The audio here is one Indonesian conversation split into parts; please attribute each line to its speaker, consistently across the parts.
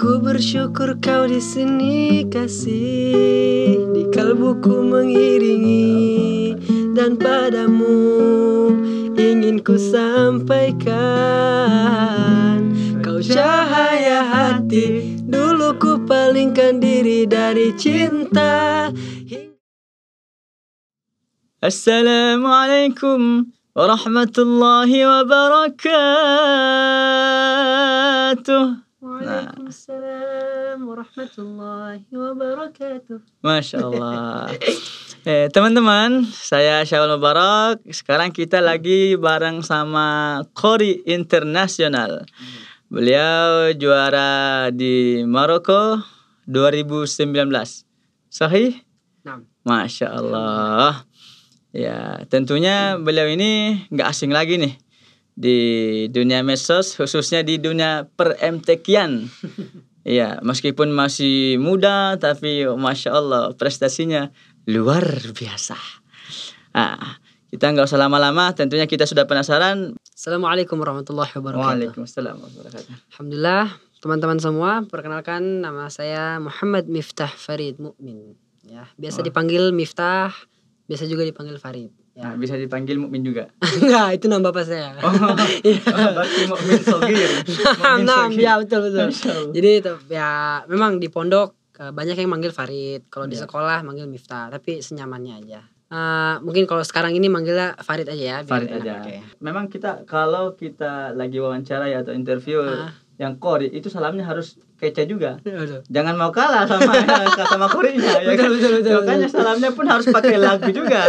Speaker 1: Ku bersyukur kau di sini kasih di kalbuku mengiringi dan padamu ingin ku sampaikan
Speaker 2: kau cahaya
Speaker 1: hati dulu ku palingkan diri dari cinta
Speaker 2: Assalamualaikum warahmatullahi wabarakatuh
Speaker 1: Waalaikumsalam warahmatullahi
Speaker 2: wabarakatuh. Masya Allah. eh, teman-teman, saya Syawal Mubarak. Sekarang kita lagi bareng sama Kori Internasional. Beliau juara di Maroko 2019. Sahih? Nah. Masya Allah. Ya, tentunya beliau ini nggak asing lagi nih di dunia medsos khususnya di dunia per MTKian. Iya, meskipun masih muda tapi masya Allah prestasinya luar biasa. Nah, kita nggak usah lama-lama, tentunya kita sudah penasaran. Assalamualaikum warahmatullahi wabarakatuh. Waalaikumsalam
Speaker 3: warahmatullahi wabarakatuh. Alhamdulillah, teman-teman semua, perkenalkan nama saya Muhammad Miftah Farid Mukmin. Ya, biasa dipanggil Miftah, biasa juga dipanggil Farid. Nah, bisa
Speaker 2: dipanggil mukmin juga.
Speaker 3: Enggak, itu nama bapak saya. Oh,
Speaker 2: iya. oh mukmin sogir. Nah, ya
Speaker 3: betul betul. Jadi itu ya memang di pondok eh, banyak yang manggil Farid, kalau di iya. sekolah manggil Miftah, tapi senyamannya aja. Uh, mungkin kalau sekarang ini manggilnya Farid aja ya. Farid aja. Okay.
Speaker 2: Memang kita kalau kita lagi wawancara ya atau interview uh. yang kori itu salamnya harus kece juga. Aduh. Iya, Jangan mau kalah sama sama Korea ya betul, kan? Makanya salamnya pun harus pakai lagu juga.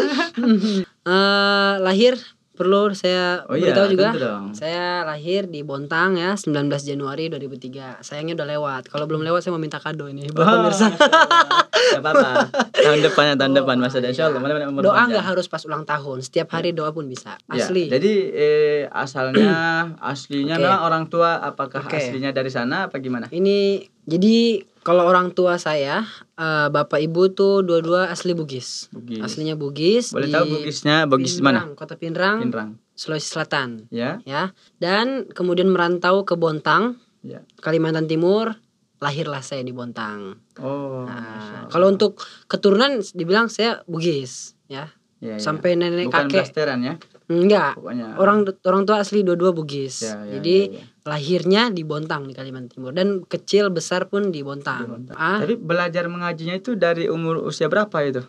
Speaker 3: uh, lahir perlu saya oh, iya, beritahu iya, juga saya lahir di Bontang ya 19 Januari 2003 sayangnya udah lewat kalau belum lewat saya mau minta kado ini buat oh, pemirsa iya, iya,
Speaker 2: apa-apa tahun depan ya tahun oh, depan masa iya. doa
Speaker 3: nggak harus pas ulang tahun setiap hari doa pun bisa asli ya,
Speaker 2: jadi eh, asalnya aslinya okay. Nah, orang tua apakah okay. aslinya dari sana apa gimana ini
Speaker 3: jadi kalau orang tua saya uh, bapak ibu tuh dua-dua asli Bugis. Bugis. Aslinya Bugis. Boleh di tahu
Speaker 2: Bugisnya Bugis Pindrang, mana?
Speaker 3: Kota Pinrang. Pinrang. Sulawesi Selatan. Ya. Ya. Dan kemudian merantau ke Bontang. Ya. Kalimantan Timur. Lahirlah saya di Bontang. Oh. Nah, kalau untuk keturunan dibilang saya Bugis,
Speaker 2: ya. Ya, ya. sampai
Speaker 3: nenek Bukan kakek. ya? Enggak. Orang orang tua asli dua-dua Bugis. Ya, ya, Jadi ya, ya lahirnya di Bontang di Kalimantan Timur dan kecil besar pun di Bontang. Di Bontang. Ah. Tapi
Speaker 2: belajar mengajinya itu dari umur usia berapa itu?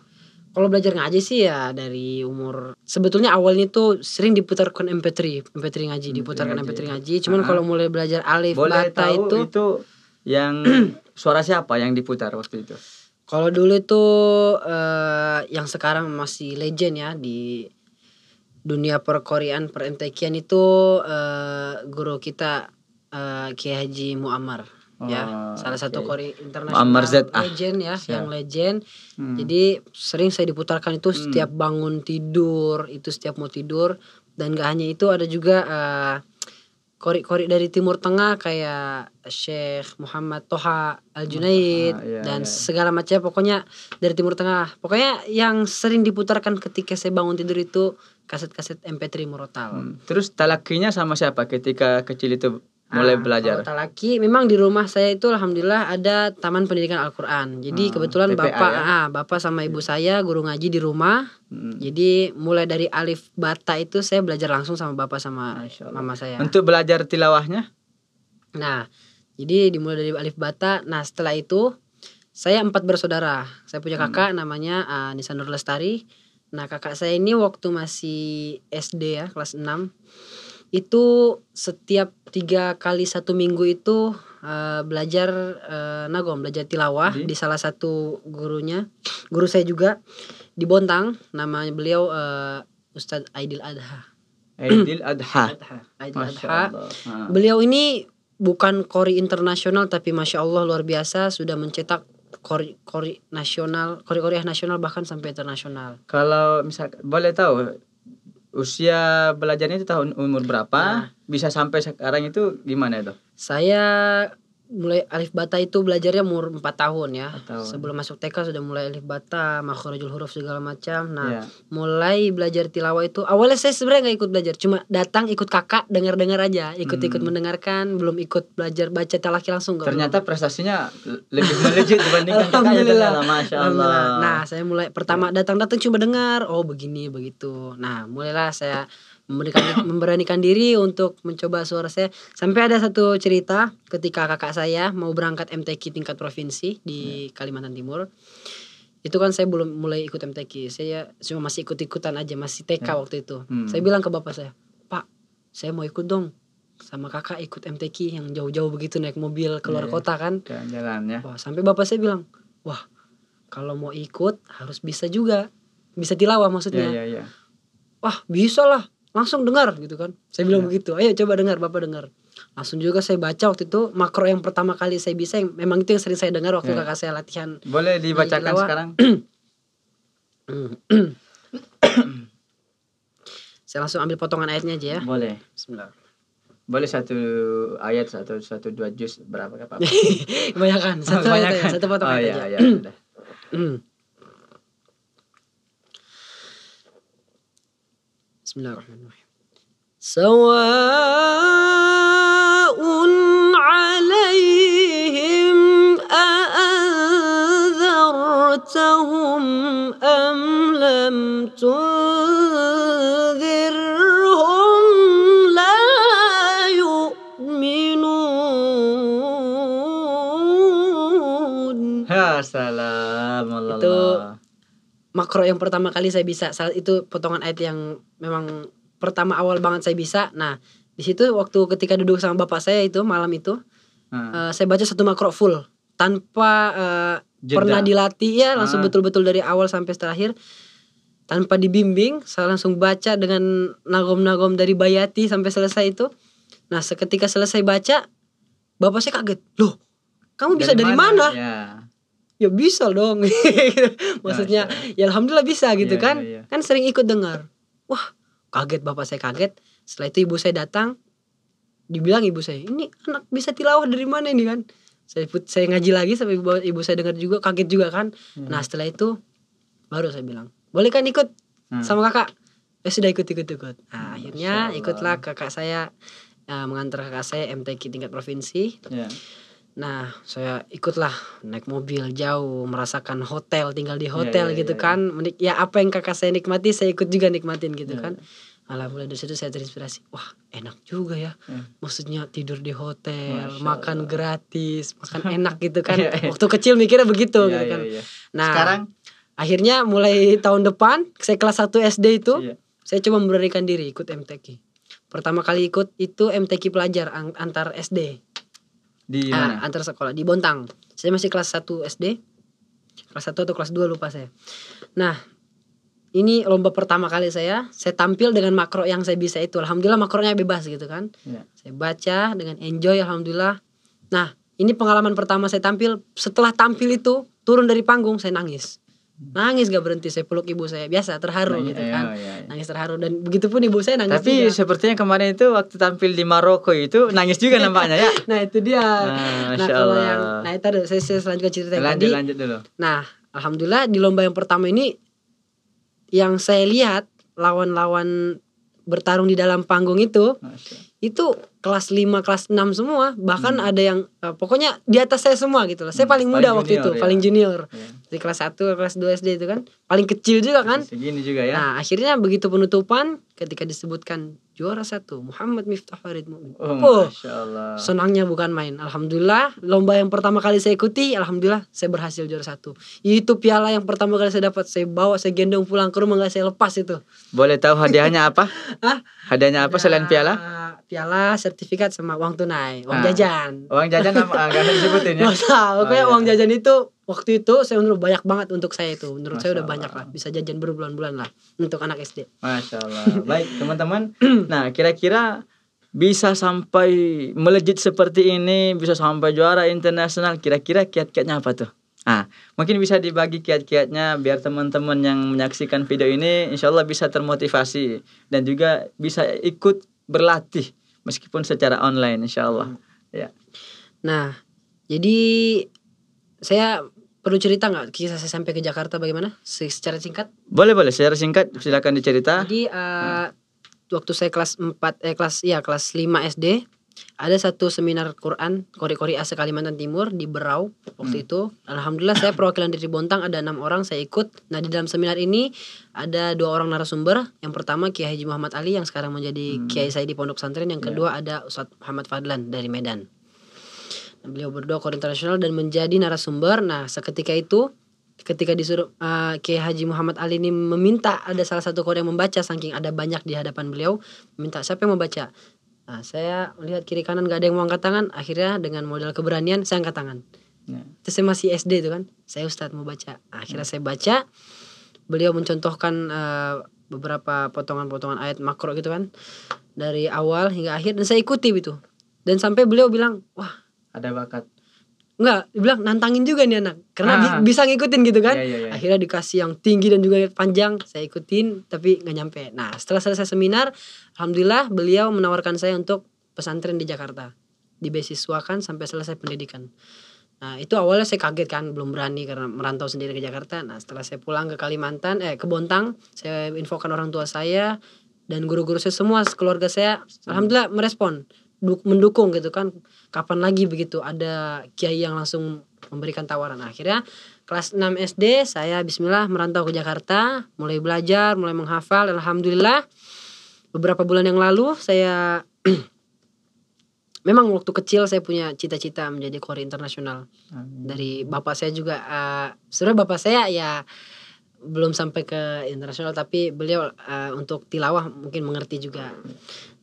Speaker 3: Kalau belajar ngaji sih ya
Speaker 2: dari umur
Speaker 3: sebetulnya awalnya tuh sering diputarkan MP3, MP3 ngaji, MP3 diputarkan ngaji. MP3 ngaji. Cuman ah. kalau mulai belajar alif Boleh bata tahu itu itu
Speaker 2: yang suara siapa yang diputar waktu itu?
Speaker 3: Kalau dulu itu uh, eh, yang sekarang masih legend ya di dunia perkoreaan perentekian itu uh, guru kita uh, Kiai Haji Muammar oh, ya ah, salah okay. satu kori internasional ah, legend ya Siap. yang legend hmm. jadi sering saya diputarkan itu hmm. setiap bangun tidur itu setiap mau tidur dan gak hanya itu ada juga eh, kori-kori uh, dari Timur Tengah kayak Sheikh Muhammad Toha Al Junaid iya, dan iya. segala macam pokoknya dari Timur Tengah. Pokoknya yang sering diputarkan ketika saya bangun tidur itu kaset-kaset MP3 Murotal. Hmm.
Speaker 2: Terus talakinya sama siapa ketika kecil itu mulai ah, belajar? Kalau
Speaker 3: talaki memang di rumah saya itu alhamdulillah ada Taman Pendidikan Al-Qur'an. Jadi hmm, kebetulan TPA Bapak ya? ah, Bapak sama ibu iya. saya guru ngaji di rumah. Hmm. Jadi mulai dari alif bata itu saya belajar langsung sama Bapak sama mama saya.
Speaker 2: Untuk belajar tilawahnya?
Speaker 3: Nah, jadi dimulai dari alif bata. Nah, setelah itu saya empat bersaudara. Saya punya hmm. kakak hmm. namanya uh, ah, Nisanur Lestari Nah kakak saya ini waktu masih SD ya kelas 6 itu setiap tiga kali satu minggu itu uh, belajar uh, nagom belajar tilawah di? di salah satu gurunya guru saya juga di Bontang namanya beliau uh, Ustadz Aidil Adha Aidil
Speaker 2: Adha, Aidil Adha. Ah. beliau
Speaker 3: ini bukan kori internasional tapi masya Allah luar biasa sudah mencetak kori kori nasional kori kori nasional bahkan sampai internasional
Speaker 2: kalau misal boleh tahu usia belajarnya itu tahun umur berapa nah, bisa sampai sekarang itu gimana itu
Speaker 3: saya mulai alif bata itu belajarnya umur 4 tahun ya. 4 tahun. Sebelum masuk TK sudah mulai alif bata, makhrajul huruf segala macam. Nah, yeah. mulai belajar tilawah itu awalnya saya sebenarnya nggak ikut belajar, cuma datang ikut kakak dengar-dengar aja, ikut-ikut hmm. mendengarkan, belum ikut belajar baca talaki langsung gak Ternyata belum. prestasinya
Speaker 2: lebih melejit dibandingkan kakak yang dengar, Masya Allah. Nah,
Speaker 3: saya mulai pertama iya. datang-datang cuma dengar, oh begini begitu. Nah, mulailah saya memberanikan, memberanikan diri untuk mencoba suara saya sampai ada satu cerita ketika kakak saya mau berangkat MTQ tingkat provinsi di yeah. Kalimantan Timur itu kan saya belum mulai ikut MTQ saya cuma masih ikut ikutan aja masih TK yeah. waktu itu hmm. saya bilang ke bapak saya pak saya mau ikut dong sama kakak ikut MTQ yang jauh-jauh begitu naik mobil keluar yeah, ya. kota kan jalan-jalan ya wah sampai bapak saya bilang wah kalau mau ikut harus bisa juga bisa tilawah maksudnya yeah, yeah, yeah. wah bisa lah langsung dengar gitu kan saya bilang iya. begitu ayo coba dengar bapak dengar langsung juga saya baca waktu itu makro yang pertama kali saya bisa yang memang itu yang sering saya dengar waktu ya. kakak saya latihan
Speaker 2: boleh dibacakan sekarang
Speaker 3: saya langsung ambil potongan ayatnya aja ya boleh
Speaker 2: Bismillah boleh satu ayat satu satu dua juz berapa apa kebanyakan satu kebanyakan. Ayat, satu potongan oh, iya, aja iya,
Speaker 1: بسم الله الرحمن الرحيم سواء
Speaker 3: makro yang pertama kali saya bisa saat itu potongan ayat yang memang pertama awal banget saya bisa nah di situ waktu ketika duduk sama bapak saya itu malam itu hmm. uh, saya baca satu makro full tanpa uh, pernah dilatih ya langsung betul betul-betul dari awal sampai terakhir tanpa dibimbing saya langsung baca dengan nagom-nagom dari Bayati sampai selesai itu nah seketika selesai baca bapak saya kaget loh kamu bisa dari, dari mana, mana? Ya ya bisa dong gitu. maksudnya ya, ya. alhamdulillah bisa gitu ya, kan ya, ya. kan sering ikut dengar wah kaget bapak saya kaget setelah itu ibu saya datang dibilang ibu saya ini anak bisa tilawah dari mana ini kan saya saya ngaji lagi sampai ibu, ibu saya dengar juga kaget juga kan hmm. nah setelah itu baru saya bilang boleh kan ikut hmm. sama kakak ya sudah ikut ikut ikut nah, hmm, akhirnya ikutlah kakak saya uh, mengantar kakak saya MTK tingkat provinsi yeah. Nah, saya ikutlah naik mobil jauh, merasakan hotel, tinggal di iya, hotel yeah, gitu yeah, kan. Iya. Menik ya apa yang kakak saya nikmati, saya ikut juga nikmatin gitu yeah. kan. Iya. Alhamdulillah dari situ saya terinspirasi. Wah, enak juga ya. Yeah. Maksudnya tidur di hotel, Masya makan Allah. gratis, makan enak gitu kan. yeah, yeah. Waktu kecil
Speaker 2: mikirnya begitu yeah, gitu kan. Yeah, yeah.
Speaker 3: Nah, sekarang akhirnya mulai tahun depan saya kelas 1 SD itu yeah. saya cuma memberanikan diri ikut MTK Pertama kali ikut itu MTK pelajar antar SD. Di ah, mana? antar sekolah di Bontang. Saya masih kelas 1 SD. Kelas 1 atau kelas 2 lupa saya. Nah, ini lomba pertama kali saya. Saya tampil dengan makro yang saya bisa itu. Alhamdulillah makronya bebas gitu kan. Ya. Saya baca dengan enjoy alhamdulillah. Nah, ini pengalaman pertama saya tampil. Setelah tampil itu turun dari panggung saya nangis nangis gak berhenti saya peluk ibu saya biasa terharu nangis, gitu ya, kan iya, iya. nangis terharu dan begitu pun ibu saya nangis tapi juga.
Speaker 2: sepertinya kemarin itu waktu tampil di Maroko itu nangis juga nampaknya ya
Speaker 3: nah itu dia nah, nah kalau yang nah itu saya, saya selanjutnya cerita lanjut, tadi lanjut dulu nah alhamdulillah di lomba yang pertama ini yang saya lihat lawan-lawan bertarung di dalam panggung itu itu kelas 5, kelas 6 semua, bahkan hmm. ada yang uh, pokoknya di atas saya semua gitu loh. Saya hmm. paling muda paling waktu junior, itu, ya. paling junior. Yeah. Hmm. di kelas 1 kelas 2 SD itu kan, paling kecil juga kan. Segini juga ya. Nah, akhirnya begitu penutupan ketika disebutkan juara satu Muhammad Miftah Farid Mumin. Oh, oh, Masya Allah. senangnya bukan main. Alhamdulillah, lomba yang pertama kali saya ikuti, alhamdulillah saya berhasil juara satu. Itu piala yang pertama kali saya dapat, saya bawa, saya gendong pulang ke rumah nggak saya lepas itu.
Speaker 2: Boleh tahu hadiahnya apa? Hah? Hadiahnya apa selain piala?
Speaker 3: piala, sertifikat sama uang tunai, uang nah, jajan. Uang jajan apa ah, Gak disebutin ya. Nggak usah, oh, pokoknya oh, iya. uang jajan itu waktu itu saya menurut banyak banget untuk saya itu. Menurut Masya saya udah Allah. banyak lah, bisa jajan berbulan-bulan lah untuk anak SD.
Speaker 2: Masya Allah. Baik, teman-teman. nah, kira-kira bisa sampai melejit seperti ini, bisa sampai juara internasional, kira-kira kiat-kiatnya apa tuh? Ah, mungkin bisa dibagi kiat-kiatnya biar teman-teman yang menyaksikan video ini insya Allah bisa termotivasi dan juga bisa ikut berlatih meskipun secara online insya Allah. Hmm. Ya. Nah, jadi
Speaker 3: saya perlu cerita nggak kisah saya sampai ke Jakarta bagaimana? Secara singkat?
Speaker 2: Boleh boleh, secara singkat silakan dicerita.
Speaker 3: Jadi uh, hmm. waktu saya kelas 4 eh kelas ya kelas 5 SD ada satu seminar Quran Kori-Kori asal Kalimantan Timur di Berau waktu hmm. itu alhamdulillah saya perwakilan dari Bontang ada enam orang saya ikut nah di dalam seminar ini ada dua orang narasumber yang pertama Kiai Haji Muhammad Ali yang sekarang menjadi hmm. Kiai saya di Pondok Santren yang ya. kedua yeah. ada Ustadz Muhammad Fadlan dari Medan nah, beliau berdua Kori internasional dan menjadi narasumber nah seketika itu ketika disuruh uh, Kiai Haji Muhammad Ali ini meminta ada salah satu kori yang membaca saking ada banyak di hadapan beliau minta siapa yang membaca Nah, saya melihat kiri kanan gak ada yang mau angkat tangan, akhirnya dengan modal keberanian saya angkat tangan. Yeah. Terus saya masih SD itu kan, saya ustad mau baca. Akhirnya yeah. saya baca, beliau mencontohkan uh, beberapa potongan-potongan ayat makro gitu kan, dari awal hingga akhir dan saya ikuti gitu. Dan sampai beliau bilang, wah ada bakat. Enggak, dibilang nantangin juga nih anak. Karena ah. bisa ngikutin gitu kan. Yeah, yeah, yeah. Akhirnya dikasih yang tinggi dan juga panjang, saya ikutin tapi nggak nyampe. Nah, setelah selesai seminar, alhamdulillah beliau menawarkan saya untuk pesantren di Jakarta. di kan sampai selesai pendidikan. Nah, itu awalnya saya kaget kan, belum berani karena merantau sendiri ke Jakarta. Nah, setelah saya pulang ke Kalimantan, eh ke Bontang, saya infokan orang tua saya dan guru-guru saya semua keluarga saya alhamdulillah merespon mendukung gitu kan kapan lagi begitu ada kiai yang langsung memberikan tawaran nah, akhirnya kelas 6 SD saya bismillah merantau ke Jakarta mulai belajar mulai menghafal alhamdulillah beberapa bulan yang lalu saya memang waktu kecil saya punya cita-cita menjadi kori internasional dari bapak saya juga uh, sebenarnya bapak saya ya belum sampai ke internasional tapi beliau uh, untuk tilawah mungkin mengerti juga.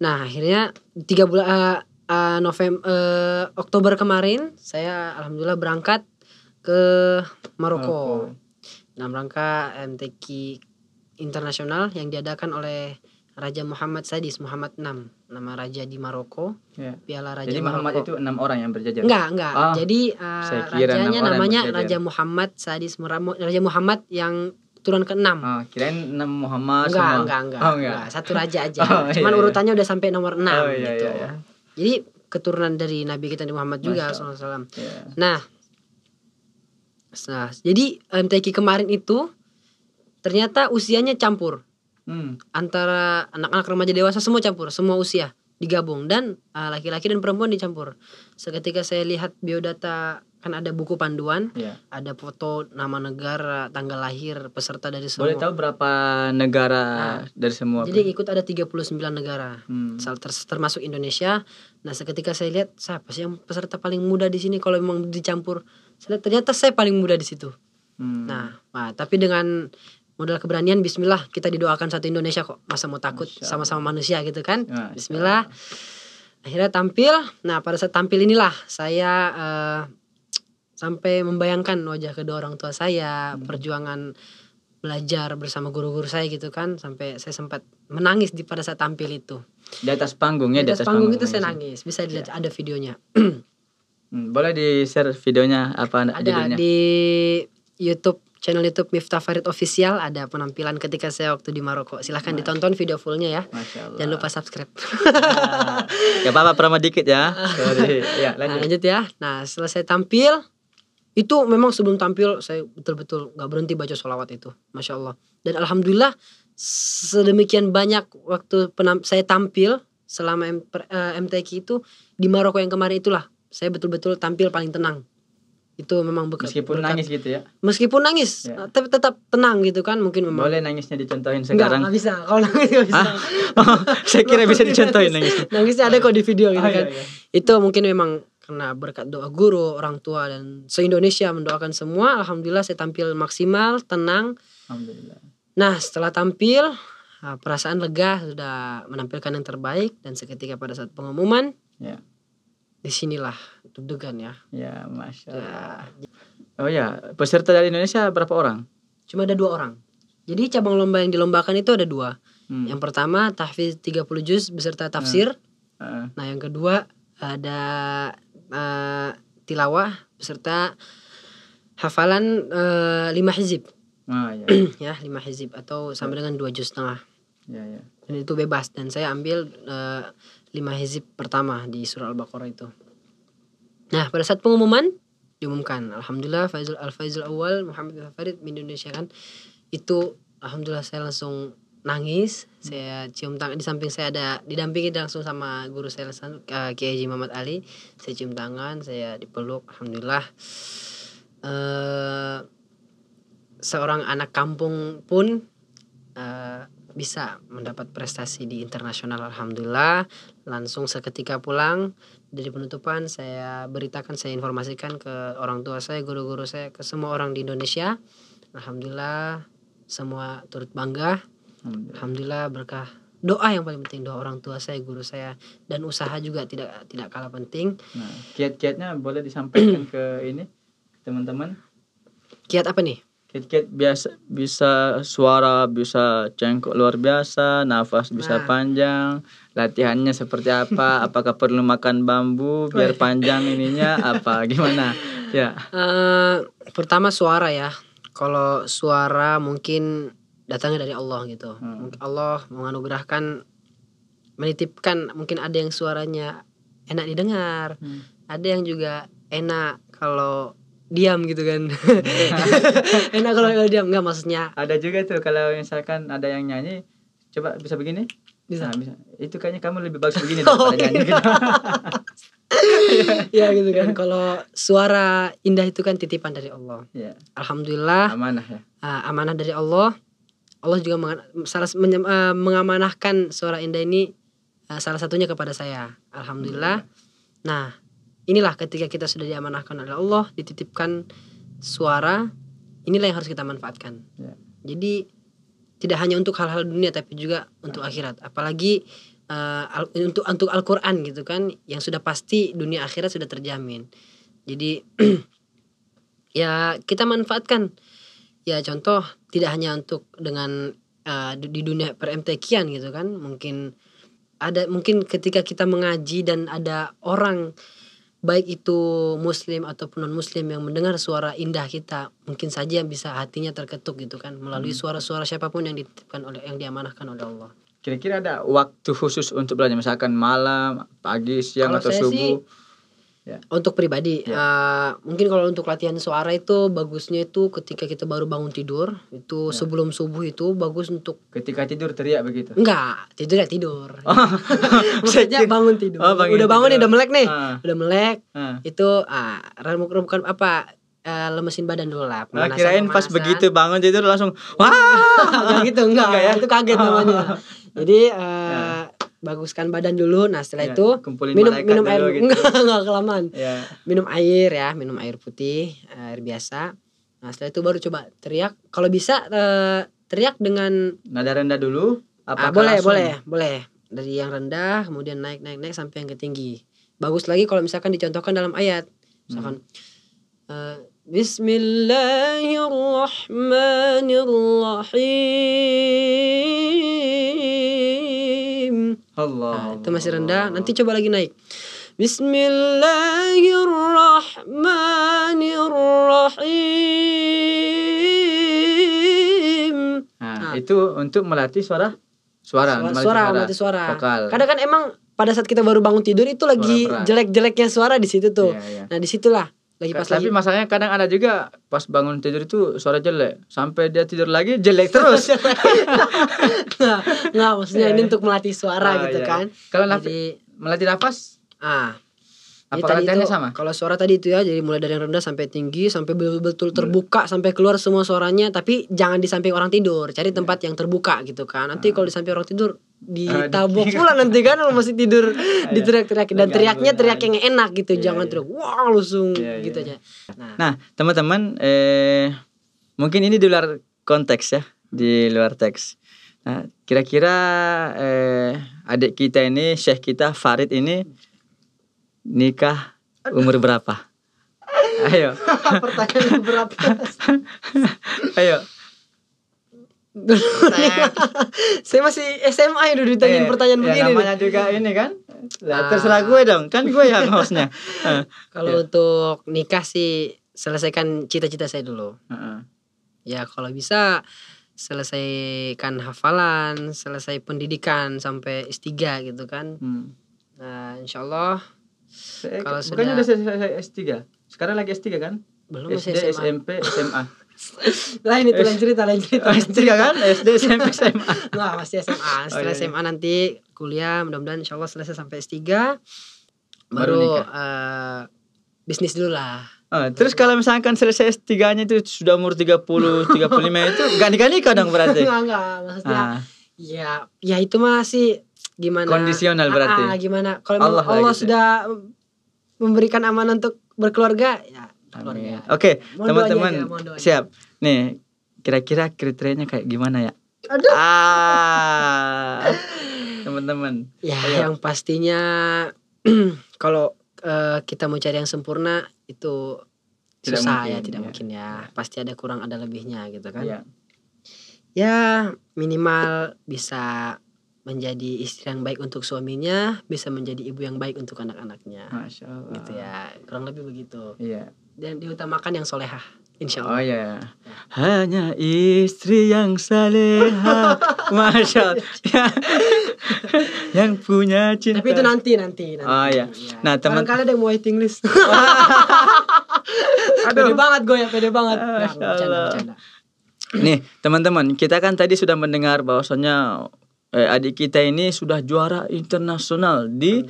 Speaker 3: Nah akhirnya tiga bulan uh, eh, uh, eh, November uh, Oktober kemarin saya alhamdulillah berangkat ke Maroko. Maroko. Nah rangka MTQ internasional yang diadakan oleh Raja Muhammad Sadis Muhammad VI nama raja di Maroko yeah. piala raja jadi Muhammad Maroko. itu
Speaker 2: enam orang yang berjajar enggak enggak oh, jadi uh, rajanya namanya Raja
Speaker 3: Muhammad Sadis Raja Muhammad yang turun ke enam. Oh, kirain
Speaker 2: enam Muhammad enggak, sama. Enggak, enggak, oh, enggak. enggak. Satu raja
Speaker 3: aja. Oh, Cuman iya, iya, urutannya udah sampai nomor oh, enam oh, iya, gitu. Iya, iya. Jadi keturunan dari Nabi kita Nabi Muhammad juga Allah. Yeah. Nah, nah, jadi MTQ kemarin itu ternyata usianya campur. Hmm. Antara anak-anak remaja dewasa semua campur, semua usia digabung dan ah, laki-laki uh, dan perempuan dicampur. Seketika saya lihat biodata kan ada buku panduan, yeah. ada foto nama negara, tanggal lahir peserta dari semua. Boleh tahu
Speaker 2: berapa negara nah, dari semua? Jadi
Speaker 3: ikut ada 39 negara. Hmm. termasuk Indonesia. Nah, seketika saya lihat siapa sih yang peserta paling muda di sini kalau memang dicampur. Saya lihat, ternyata saya paling muda di situ. Hmm. Nah, nah, tapi dengan modal keberanian bismillah kita didoakan satu Indonesia kok masa mau takut sama-sama manusia gitu kan ya, bismillah akhirnya tampil nah pada saat tampil inilah saya uh, sampai membayangkan wajah kedua orang tua saya hmm. perjuangan belajar bersama guru-guru saya gitu kan sampai saya sempat menangis di pada saat tampil itu
Speaker 2: di atas panggung ya di atas, di atas panggung, panggung itu saya
Speaker 3: nangis bisa dilihat ya. ada videonya
Speaker 2: hmm, boleh di share videonya apa ada judulnya? di
Speaker 3: YouTube channel YouTube Miftah Farid Official ada penampilan ketika saya waktu di Maroko. Silahkan Masya. ditonton video fullnya ya. Jangan lupa subscribe.
Speaker 2: Ya. ya apa-apa promo dikit ya. Sorry.
Speaker 3: ya nah, lanjut. Nah, lanjut ya. Nah selesai tampil itu memang sebelum tampil saya betul-betul nggak berhenti baca sholawat itu, masya Allah. Dan alhamdulillah sedemikian banyak waktu penam, saya tampil selama M, eh, MTQ itu di Maroko yang kemarin itulah saya betul-betul tampil paling tenang itu memang bekas meskipun berkat, nangis gitu ya meskipun nangis ya. tapi tetap tenang gitu kan mungkin memang boleh nangisnya dicontohin sekarang nggak bisa kalau nangis nggak bisa
Speaker 1: oh, saya kira bisa dicontohin nangis
Speaker 3: nangisnya ada kok di video gitu oh, iya, kan iya, iya. itu mungkin memang karena berkat doa guru orang tua dan se Indonesia mendoakan semua alhamdulillah saya tampil maksimal tenang alhamdulillah nah setelah tampil ah, perasaan lega sudah menampilkan yang terbaik dan seketika pada saat pengumuman ya disinilah deg-degan ya. Ya, masya Allah. Ya.
Speaker 2: Oh ya, peserta dari Indonesia berapa orang?
Speaker 3: Cuma ada dua orang. Jadi cabang lomba yang dilombakan itu ada dua. Hmm. Yang pertama tahfiz 30 juz beserta hmm. tafsir. Hmm. Uh. Nah, yang kedua ada uh, tilawah beserta hafalan uh, lima hizib. Oh, ya. ya, lima hizib atau sama ya. dengan dua juz setengah ya, ya. dan itu bebas dan saya ambil uh, lima hizib pertama di surah al-baqarah itu nah pada saat pengumuman diumumkan alhamdulillah Faizul al Faizul awal Muhammad Farid Indonesia kan itu alhamdulillah saya langsung nangis hmm. saya cium tangan di samping saya ada didampingi langsung sama guru saya langsung uh, eh, Kiai Muhammad Ali saya cium tangan saya dipeluk alhamdulillah uh, seorang anak kampung pun uh, bisa mendapat prestasi di internasional alhamdulillah langsung seketika pulang dari penutupan saya beritakan saya informasikan ke orang tua saya guru-guru saya ke semua orang di Indonesia alhamdulillah semua turut bangga alhamdulillah, alhamdulillah berkah doa yang paling penting doa orang tua saya guru saya dan usaha juga tidak tidak kalah penting
Speaker 2: nah kiat-kiatnya boleh disampaikan ke ini teman-teman kiat apa nih Kiket biasa bisa suara bisa cengkok luar biasa, nafas bisa nah. panjang. Latihannya seperti apa? Apakah perlu makan bambu biar panjang ininya? Apa gimana? Ya.
Speaker 3: Uh, pertama suara ya. Kalau suara mungkin datangnya dari Allah gitu. Hmm. Allah menganugerahkan menitipkan mungkin ada yang suaranya enak didengar, hmm. ada yang juga enak
Speaker 2: kalau diam gitu kan enak kalau kalau diam nggak maksudnya ada juga tuh kalau misalkan ada yang nyanyi coba bisa begini bisa nah, bisa itu kayaknya kamu lebih bagus begini daripada oh, iya. nyanyi gitu
Speaker 3: ya gitu kan kalau suara indah itu kan titipan dari Allah ya. alhamdulillah amanah ya uh, amanah dari Allah Allah juga salah men uh, ah, mengamanahkan suara indah ini uh, salah satunya kepada saya alhamdulillah ya. nah inilah ketika kita sudah diamanahkan oleh Allah dititipkan suara inilah yang harus kita manfaatkan yeah. jadi tidak hanya untuk hal-hal dunia tapi juga untuk akhirat apalagi uh, untuk untuk Al-Qur'an gitu kan yang sudah pasti dunia akhirat sudah terjamin jadi ya kita manfaatkan ya contoh tidak hanya untuk dengan uh, di dunia per mtq gitu kan mungkin ada mungkin ketika kita mengaji dan ada orang baik itu muslim ataupun non muslim yang mendengar suara indah kita mungkin saja bisa hatinya terketuk gitu kan melalui hmm. suara-suara siapapun yang dititipkan oleh yang diamanahkan oleh Allah
Speaker 2: kira-kira ada waktu khusus untuk belajar misalkan malam pagi siang Kalau atau subuh sih,
Speaker 3: Yeah. Untuk pribadi, yeah. Ya. uh, mungkin kalau untuk latihan suara itu bagusnya itu ketika kita baru bangun tidur itu yeah. sebelum subuh itu bagus untuk
Speaker 2: ketika tidur teriak begitu? Enggak,
Speaker 3: tidur ya tidur. Oh. Maksudnya bangun tidur. Oh, bangun udah bangun tidur. nih, udah melek nih, uh. udah melek. Uh. Itu uh, ah, remuk-remukan apa uh, lemesin badan dulu lah. Nah, kirain pemanasan. pas
Speaker 2: begitu bangun tidur langsung wah.
Speaker 3: gitu enggak, enggak ya? itu kaget oh. namanya. Jadi uh, eh, yeah baguskan badan dulu nah setelah ya, itu minum minum air gitu. enggak enggak kelamaan ya. minum air ya minum air putih air biasa nah setelah itu baru coba teriak kalau bisa eh, teriak dengan
Speaker 2: nada rendah dulu apa ah, boleh langsung? boleh
Speaker 3: boleh dari yang rendah kemudian naik naik naik sampai yang ketinggi, bagus lagi kalau misalkan dicontohkan dalam ayat misalkan hmm. uh, Bismillahirrahmanirrahim Allah. Nah, itu masih rendah. Nanti coba lagi naik.
Speaker 1: Bismillahirrahmanirrahim.
Speaker 2: Nah, nah. itu untuk melatih suara suara, suara melatih suara, suara, melatih suara. Vokal. Kadang kan
Speaker 3: emang pada saat kita baru bangun tidur itu lagi jelek-jeleknya suara di situ tuh. Yeah, yeah. Nah, disitulah lagi pas tapi lagi... masalahnya kadang ada juga
Speaker 2: pas bangun tidur itu suara jelek sampai dia tidur lagi jelek terus
Speaker 3: nah, nggak maksudnya yeah. ini iya. untuk melatih suara oh, gitu yeah. kan kalau Jadi... melatih nafas ah
Speaker 2: apa latihannya itu, sama?
Speaker 3: Kalau suara tadi itu ya, jadi mulai dari yang rendah sampai tinggi, sampai betul-betul terbuka, hmm. sampai keluar semua suaranya. Tapi jangan di samping orang tidur, cari tempat iya. yang terbuka gitu kan. Nanti hmm. kalau di samping orang tidur ah, ditabok uh, pula nanti kan lo masih tidur ah, iya. di teriak teriak dan teriaknya teriak kan. yang enak gitu, yeah, jangan yeah. teriak wah wow, langsung yeah, iya. gitu aja. Nah,
Speaker 2: nah teman-teman, eh, mungkin ini di luar konteks ya, di luar teks. Nah, kira-kira eh, adik kita ini, syekh kita Farid ini nikah umur berapa? Ayo.
Speaker 1: Pertanyaan berat.
Speaker 2: Ayo. saya masih SMA itu ditanyain eh, pertanyaan ya, begini. Namanya juga ini kan. Lah, ah. terserah gue dong, kan gue yang hostnya. Ah,
Speaker 1: kalau ya.
Speaker 3: untuk nikah sih selesaikan cita-cita saya dulu.
Speaker 1: Uh
Speaker 2: -uh.
Speaker 3: Ya kalau bisa selesaikan hafalan, selesai pendidikan sampai S3 gitu kan. Hmm. Nah, insya Se eh, kalau bukannya sudah
Speaker 2: udah S3 sekarang lagi S3 kan belum SD SMA. SMP SMA
Speaker 1: lain itu lain cerita lain cerita S3 kan SD SMP SMA
Speaker 2: nah masih SMA oh, iya, setelah okay. Iya. SMA nanti
Speaker 3: kuliah mudah-mudahan insya Allah selesai sampai S3 baru, baru uh, bisnis dulu lah
Speaker 2: Uh, terus kalau misalkan selesai S3-nya itu sudah umur 30, 35 itu gak nikah kadang berarti? Enggak,
Speaker 3: enggak. Maksudnya uh. ya,
Speaker 2: ya itu masih gimana kondisional ah, berarti ah,
Speaker 3: gimana kalau Allah, Allah gitu. sudah memberikan aman untuk berkeluarga ya oke
Speaker 2: okay, teman-teman siap nih kira-kira kriterianya kayak gimana ya
Speaker 3: Aduh. ah teman-teman ya Ayo. yang pastinya kalau uh, kita mau cari yang sempurna itu tidak susah ya, mungkin, ya tidak ya. mungkin ya. ya pasti ada kurang ada lebihnya gitu kan ya, ya minimal bisa menjadi istri yang baik untuk suaminya bisa menjadi ibu yang baik untuk anak-anaknya Masya Allah. gitu ya kurang lebih begitu iya. dan diutamakan yang solehah
Speaker 2: Insya Allah. Oh ya. Yeah. Hanya istri yang saleha. Masya Allah. yang punya cinta. Tapi itu
Speaker 1: nanti nanti. nanti. Oh
Speaker 2: ya. Yeah. Nah teman. Kalau
Speaker 1: ada yang mau waiting list. Aduh. Pede banget
Speaker 2: gue ya, pede banget.
Speaker 1: Nah, Allah.
Speaker 2: Nih teman-teman, kita kan tadi sudah mendengar bahwasanya eh, adik kita ini sudah juara internasional di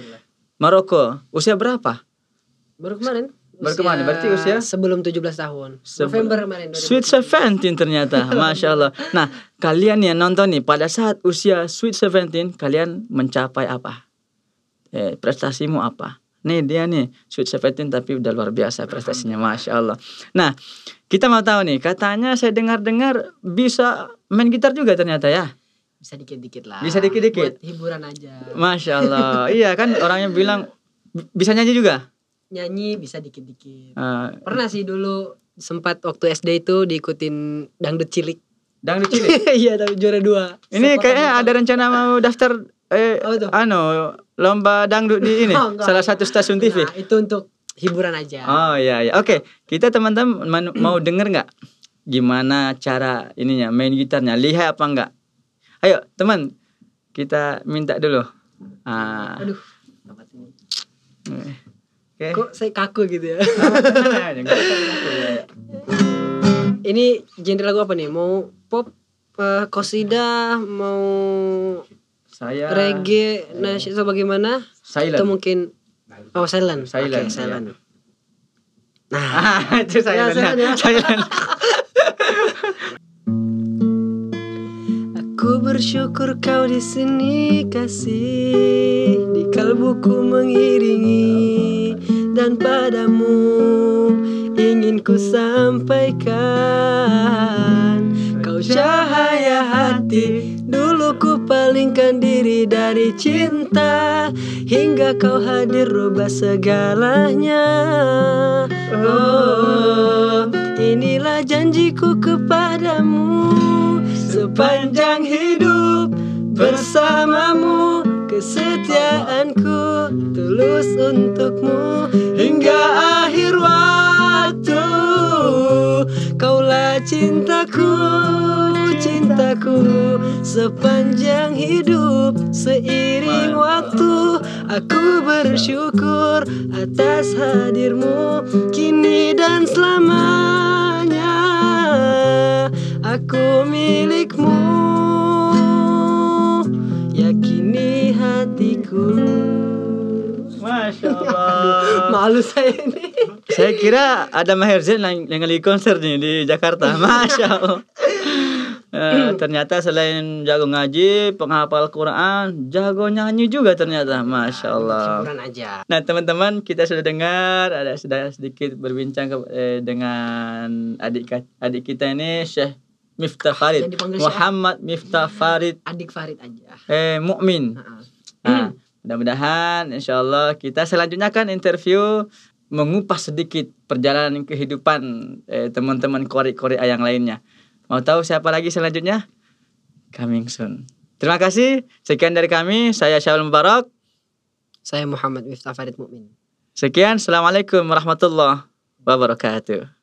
Speaker 2: Maroko. Usia berapa?
Speaker 3: Baru kemarin. Baru kemarin berarti usia sebelum 17 tahun. Sebelum, November kemarin.
Speaker 2: Sweet seventeen ternyata, masya Allah. Nah, kalian yang nonton nih pada saat usia sweet seventeen kalian mencapai apa? Eh, prestasimu apa? Nih dia nih sweet seventeen tapi udah luar biasa prestasinya, masya Allah. Nah, kita mau tahu nih, katanya saya dengar-dengar bisa main gitar juga ternyata ya
Speaker 3: bisa dikit-dikit lah bisa dikit-dikit buat hiburan aja
Speaker 2: masya allah iya kan orangnya bilang bisa nyanyi juga nyanyi bisa dikit-dikit uh, pernah sih dulu sempat waktu SD itu diikutin dangdut cilik dangdut cilik
Speaker 1: iya tapi juara dua
Speaker 2: ini kayaknya ada rencana mau daftar eh oh, ano lomba dangdut di ini oh, enggak, salah satu stasiun TV nah, itu untuk
Speaker 3: hiburan aja oh
Speaker 2: iya iya oke okay. kita teman-teman mau denger nggak gimana cara ininya main gitarnya lihai apa enggak Ayo teman kita minta dulu. Uh. Aduh. Eh, okay. Kok saya kaku gitu ya? Nah, Ini genre lagu
Speaker 3: apa nih? Mau pop, uh, kosida, mau saya reggae, eh, nah atau bagaimana? Silent. Atau mungkin oh silent. Silent. Okay, iya. silent.
Speaker 1: Nah, itu silent. Ya, silent. Ya. ya. silent. bersyukur kau di sini kasih di kalbuku mengiringi dan padamu ingin ku sampaikan kau cahaya hati dulu ku palingkan diri dari cinta hingga kau hadir rubah segalanya
Speaker 2: oh
Speaker 1: inilah janjiku kepadamu sepanjang hidup bersamamu kesetiaanku tulus untukmu hingga akhir waktu kaulah cintaku cintaku sepanjang hidup seiring waktu aku bersyukur atas hadirmu kini dan selamanya Aku milikmu Yakini hatiku Masya Allah Malu saya ini
Speaker 2: Saya kira ada Maher Zain yang, yang lagi konser nih di Jakarta Masya Allah Uh, ternyata selain jago ngaji, penghafal Quran, jago nyanyi juga ternyata, masya ah, Allah. aja. Nah teman-teman kita sudah dengar, ada sudah sedikit berbincang ke, eh, dengan adik adik kita ini Syekh Miftah Farid. Muhammad Miftah iya, Farid. Adik Farid aja. Eh, mukmin. Nah, mudah-mudahan insya Allah kita selanjutnya akan interview mengupas sedikit perjalanan kehidupan eh, teman-teman kori-kori yang lainnya. Mau tahu siapa lagi selanjutnya? Coming soon. Terima kasih. Sekian dari kami. Saya Syaul Mubarak. Saya Muhammad Miftah Farid Mukmin. Sekian. Assalamualaikum warahmatullahi wabarakatuh.